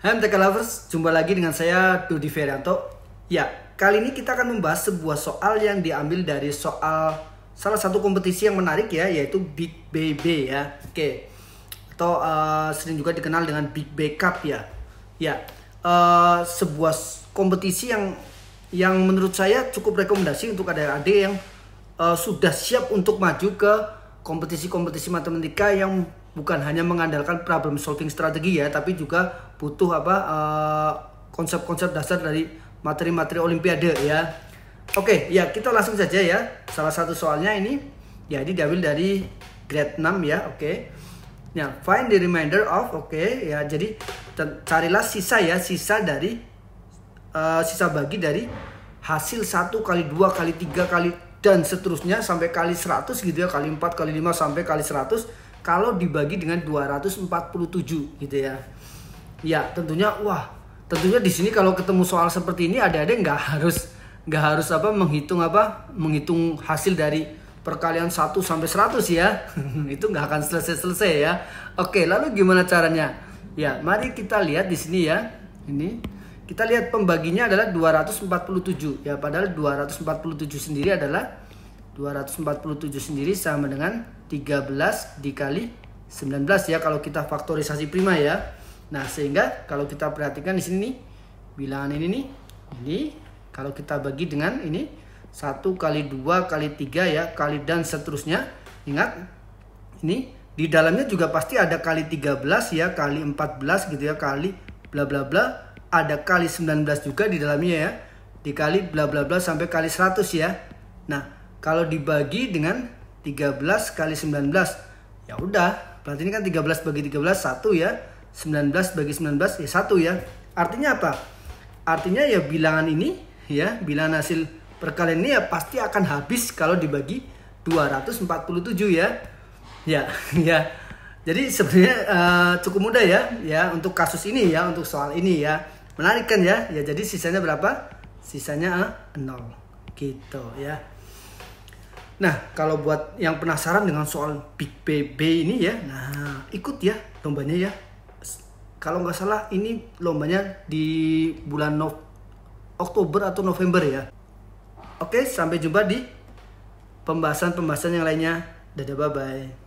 Hai MTK Lovers, jumpa lagi dengan saya Dodi Ferianto Ya, kali ini kita akan membahas sebuah soal yang diambil dari soal salah satu kompetisi yang menarik ya Yaitu Big BB ya Oke Atau uh, sering juga dikenal dengan Big B Cup ya Ya, uh, sebuah kompetisi yang yang menurut saya cukup rekomendasi untuk adik-adik yang uh, sudah siap untuk maju ke kompetisi-kompetisi matematika yang bukan hanya mengandalkan problem solving strategi ya, tapi juga butuh apa eh, konsep-konsep uh, konsep dasar dari materi-materi olimpiade ya. Oke, okay, ya kita langsung saja ya. Salah satu soalnya ini ya ini diambil dari grade 6 ya, oke. Okay. Ya, nah, find the remainder of oke okay, ya. Jadi carilah sisa ya, sisa dari uh, sisa bagi dari hasil 1 kali 2 kali 3 kali dan seterusnya sampai kali 100 gitu ya, kali 4 kali 5 sampai kali 100 kalau dibagi dengan 247 gitu ya. Ya, tentunya wah, tentunya di sini kalau ketemu soal seperti ini ada-ada nggak harus nggak harus apa menghitung apa menghitung hasil dari perkalian 1 sampai 100 ya. Itu nggak akan selesai-selesai ya. Oke, lalu gimana caranya? Ya, mari kita lihat di sini ya. Ini kita lihat pembaginya adalah 247 ya padahal 247 sendiri adalah 247 sendiri sama dengan 13 dikali 19 ya kalau kita faktorisasi prima ya. Nah, sehingga kalau kita perhatikan di sini nih bilangan ini nih ini kalau kita bagi dengan ini 1 kali 2 kali 3 ya kali dan seterusnya. Ingat ini di dalamnya juga pasti ada kali 13 ya kali 14 gitu ya kali bla bla bla ada kali 19 juga di dalamnya ya dikali bla bla bla sampai kali 100 ya. Nah, kalau dibagi dengan 13 kali 19 ya udah berarti ini kan 13 bagi 13 satu ya 19 bagi 19 ya satu ya artinya apa artinya ya bilangan ini ya bilangan hasil perkalian ini ya pasti akan habis kalau dibagi 247 ya ya ya jadi sebenarnya uh, cukup mudah ya ya untuk kasus ini ya untuk soal ini ya menarik kan ya ya jadi sisanya berapa sisanya uh, eh, 0 gitu ya Nah, kalau buat yang penasaran dengan soal Big BB ini ya, nah ikut ya lombanya ya. Kalau nggak salah ini lombanya di bulan no Oktober atau November ya. Oke, sampai jumpa di pembahasan-pembahasan yang lainnya. Dadah, bye-bye.